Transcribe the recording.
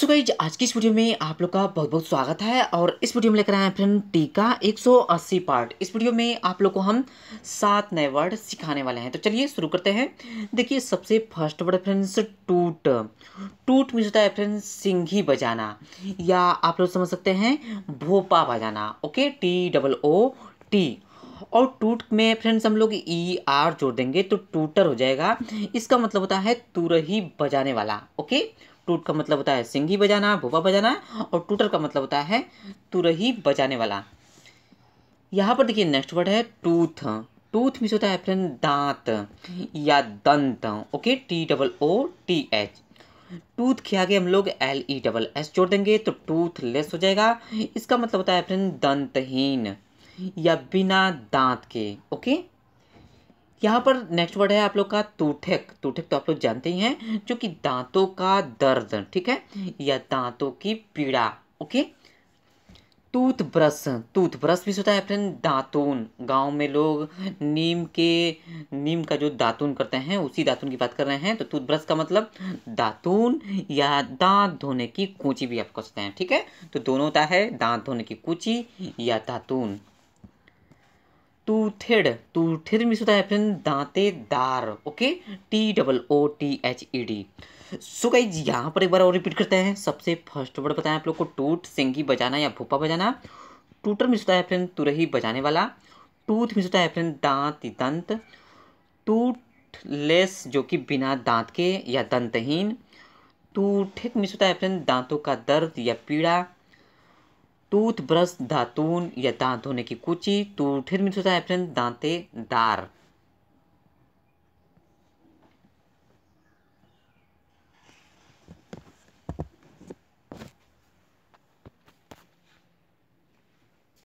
सो so आज की इस वीडियो में आप लोग का बहुत बहुत स्वागत है और इस वीडियो में लेकर आए हैं फ्रेंड टीका 180 पार्ट इस वीडियो में आप लोग को हम सात नए वर्ड सिखाने वाले हैं तो चलिए शुरू करते हैं देखिए सबसे फर्स्ट वर्ड फ्रेंड्स टूट टूट मीन्स होता है फ्रेंड्स सिंघी बजाना या आप लोग समझ सकते हैं भोपा बजाना okay T double O T और टूट में फ्रेंड्स हम लोग ई आर जोड़ देंगे तो टूटर हो जाएगा इसका मतलब होता है तुरही बजाने वाला ओके टूट का मतलब होता है सिंगी बजाना भूबा बजाना और टूटर का मतलब होता है तुरही बजाने वाला यहाँ पर देखिए नेक्स्ट वर्ड है टूथ टूथ मीन्स होता है फ्रेंड दांत या दंत okay T double O T H tooth के आगे हम लोग एल ई डबल एस जोड़ देंगे तो टूथ लेस हो जाएगा इसका मतलब होता है फ्रेंड दंतहीन या बिना दांत के ओके यहाँ पर नेक्स्ट वर्ड है आप लोग का तूठक तूठक तो आप लोग जानते ही हैं जो कि दांतों का दर्द ठीक है या दांतों की पीड़ा okay tooth brush tooth brush भी होता है फ्रेंड दातून गांव में लोग नीम के नीम का जो दातून करते हैं उसी दातून की बात कर रहे हैं तो टूथ ब्रश का मतलब दातून या दांत धोने की कूची भी आप कह सकते हैं ठीक है तो दोनों होता है दांत धोने की कूची या दातून toothed toothed means होता है फ्रेंड दांतेदार okay T double O T H E D so guys यहाँ पर एक बार और रिपीट करते हैं सबसे फर्स्ट वर्ड बताएं आप लोग को टूट सिंगी बजाना या भूपा बजाना टूटर मिस होता है फिर तुरही बजाने वाला टूथ मिस होता है फिर दांत दंत टूट लेस जो कि बिना दांत के या दंतहीन टूठेक मिस होता है फिर दांतों का दर्द या पीड़ा टूथब्रश दातून या दांत धोने की कुची तूठिर है फ्रेंड दांते दार